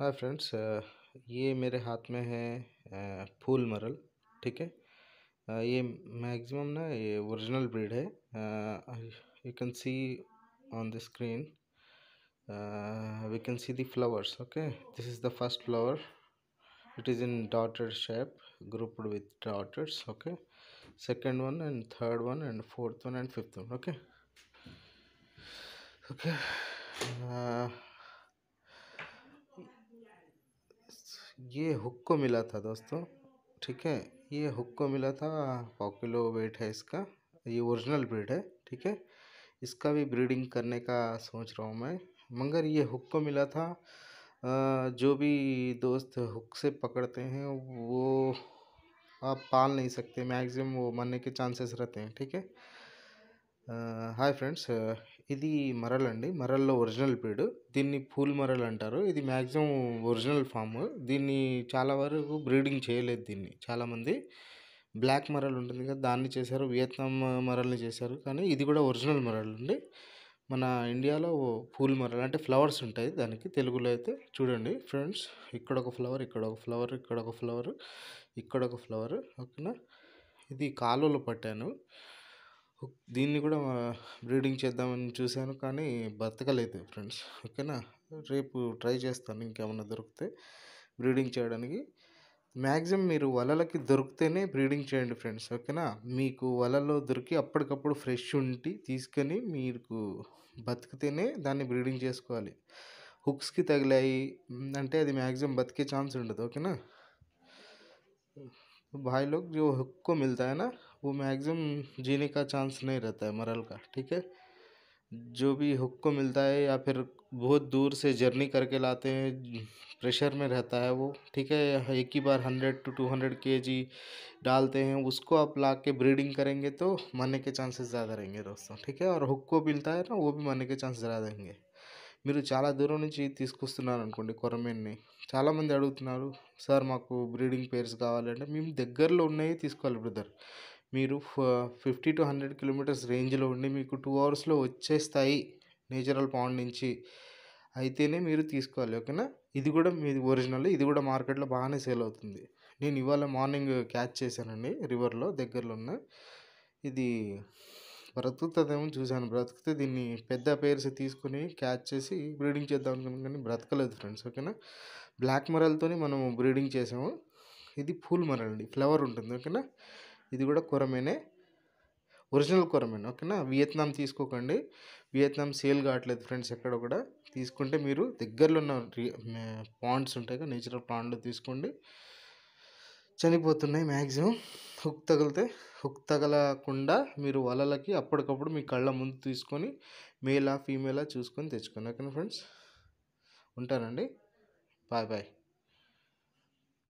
hi friends ये मेरे हाथ में है फूल मरल ठीक है ये मैक्सिमम ना ये ओरिजिनल ब्रीड है you can see on the screen we can see the flowers okay this is the first flower it is in daughter shape grouped with daughters okay second one and third one and fourth one and fifth one okay okay ये hook को मिला था दोस्तों ठीक है ये hook को मिला था पाव किलो वेट है इसका ये ओरिजिनल ब्रीड है ठीक है इसका भी ब्रीडिंग करने का सोच रहा हूँ मैं मगर ये हुक को मिला था जो भी दोस्त हुक से पकड़ते हैं वो आप पाल नहीं सकते मैक्सिमम वो मरने के चांसेस रहते हैं ठीक है हाय फ्रेंड्स ఇది మరలండి మరల్లో ఒరిజినల్ బ్రీడ్ దీన్ని పూల్ మరల్ అంటారు ఇది మ్యాక్సిమం ఒరిజినల్ ఫామ్ దీన్ని చాలా వరకు బ్రీడింగ్ చేయలేదు దీన్ని చాలామంది బ్లాక్ మరల్ ఉంటుంది కదా దాన్ని చేశారు వియత్నాం మరల్ని చేశారు కానీ ఇది కూడా ఒరిజినల్ మరల్ అండి మన ఇండియాలో పూల్ మరల్ అంటే ఫ్లవర్స్ ఉంటాయి దానికి తెలుగులో అయితే చూడండి ఫ్రెండ్స్ ఇక్కడ ఒక ఫ్లవర్ ఇక్కడ ఒక ఫ్లవర్ ఇక్కడ ఒక ఫ్లవర్ ఇక్కడ ఒక ఫ్లవర్ ఓకేనా ఇది కాలువలు పట్టాను దీన్ని కూడా బ్రీడింగ్ చేద్దామని చూశాను కానీ బతకలేదు ఫ్రెండ్స్ ఓకేనా రేపు ట్రై చేస్తాను ఇంకేమన్నా దొరికితే బ్రీడింగ్ చేయడానికి మ్యాక్సిమం మీరు వలలకి దొరికితేనే బ్రీడింగ్ చేయండి ఫ్రెండ్స్ ఓకేనా మీకు వలలో దొరికి అప్పటికప్పుడు ఫ్రెష్ ఉండి తీసుకొని మీకు బతికితేనే దాన్ని బ్రీడింగ్ చేసుకోవాలి హుక్స్కి తగిలాయి అంటే అది మ్యాక్సిమం బతికే ఛాన్స్ ఉండదు ఓకేనా బాయ్లో హుక్కు जो वो मैक्सिमम जीने का चांस नहीं रहता है मरल का ठीक है जो भी हुक को मिलता है या फिर बहुत दूर से जर्नी करके लाते हैं प्रेशर में रहता है वो ठीक है एक ही बार hundred to two hundred K G डालते हैं उसको आप ला के ब्रीडिंग करेंगे तो मरने के चांसेस ज़्यादा रहेंगे दोस्तों ठीक है और हुक को मिलता है ना वो भी मरने के चांस ज़्यादा रहेंगे मेरे चाल दूर नीचे తీసుకొస్తున్నారు అనుకోండి चाल मंदिर अड़ी सर मैं ब्रीडिंग పేర్స్ కావాలంటే మేము ब्रदर మీరు ఫిఫ్టీ టు హండ్రెడ్ కిలోమీటర్స్ రేంజ్లో ఉండి మీకు టూ అవర్స్లో వచ్చేస్తాయి నేచురల్ పాండ్ నుంచి అయితేనే మీరు తీసుకోవాలి ఓకేనా ఇది కూడా మీది ఒరిజినల్ ఇది కూడా మార్కెట్లో బాగానే సేల్ అవుతుంది నేను ఇవాళ మార్నింగ్ క్యాచ్ చేశానండి రివర్లో దగ్గరలో ఉన్న ఇది బ్రతుకుతుందేమో చూశాను బ్రతికితే దీన్ని పెద్ద పేర్స్ తీసుకుని క్యాచ్ చేసి బ్రీడింగ్ చేద్దాం అనుకున్నాను కానీ బ్రతకలేదు ఫ్రెండ్స్ ఓకేనా బ్లాక్ మరల్తోని మనం బ్రీడింగ్ చేసాము ఇది పూల్ మరల్ అండి ఫ్లవర్ ఉంటుంది ఓకేనా ఇది కూడా కొరమేనే ఒరిజినల్ కొరమేన్ ఓకేనా వియత్నాం తీసుకోకండి వియత్నాం సేల్ కావట్లేదు ఫ్రెండ్స్ ఎక్కడ కూడా తీసుకుంటే మీరు దగ్గరలో ఉన్న పాండ్స్ ఉంటాయి కదా నేచురల్ పాండ్లు తీసుకోండి చనిపోతున్నాయి మ్యాక్సిమం హుక్ తగిలితే హుక్ తగలకుండా మీరు వలలకి అప్పటికప్పుడు మీ కళ్ళ ముందు తీసుకొని మేలా ఫీమేలా చూసుకొని తెచ్చుకోండి ఓకేనా ఫ్రెండ్స్ ఉంటానండి బాయ్ బాయ్